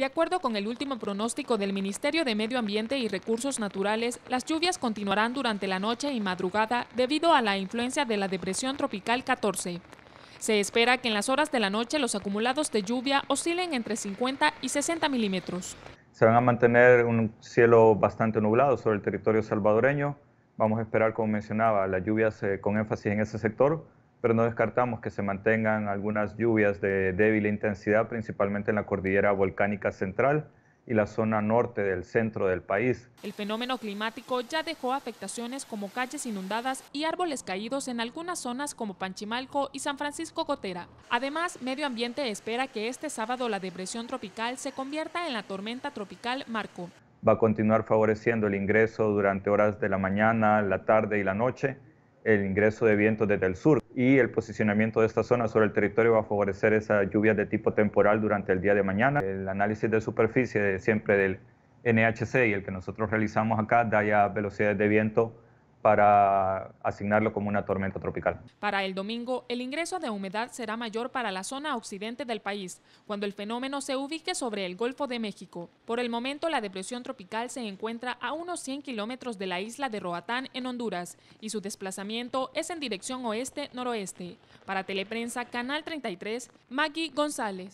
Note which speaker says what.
Speaker 1: De acuerdo con el último pronóstico del Ministerio de Medio Ambiente y Recursos Naturales, las lluvias continuarán durante la noche y madrugada debido a la influencia de la depresión tropical 14. Se espera que en las horas de la noche los acumulados de lluvia oscilen entre 50 y 60 milímetros.
Speaker 2: Se van a mantener un cielo bastante nublado sobre el territorio salvadoreño. Vamos a esperar, como mencionaba, las lluvias eh, con énfasis en ese sector, pero no descartamos que se mantengan algunas lluvias de débil intensidad, principalmente en la cordillera volcánica central y la zona norte del centro del país.
Speaker 1: El fenómeno climático ya dejó afectaciones como calles inundadas y árboles caídos en algunas zonas como Panchimalco y San Francisco Cotera. Además, Medio Ambiente espera que este sábado la depresión tropical se convierta en la tormenta tropical Marco.
Speaker 2: Va a continuar favoreciendo el ingreso durante horas de la mañana, la tarde y la noche el ingreso de vientos desde el sur y el posicionamiento de esta zona sobre el territorio va a favorecer esa lluvia de tipo temporal durante el día de mañana. El análisis de superficie siempre del NHC y el que nosotros realizamos acá da ya velocidades de viento para asignarlo como una tormenta tropical.
Speaker 1: Para el domingo, el ingreso de humedad será mayor para la zona occidente del país, cuando el fenómeno se ubique sobre el Golfo de México. Por el momento, la depresión tropical se encuentra a unos 100 kilómetros de la isla de Roatán, en Honduras, y su desplazamiento es en dirección oeste-noroeste. Para Teleprensa, Canal 33, Maggie González.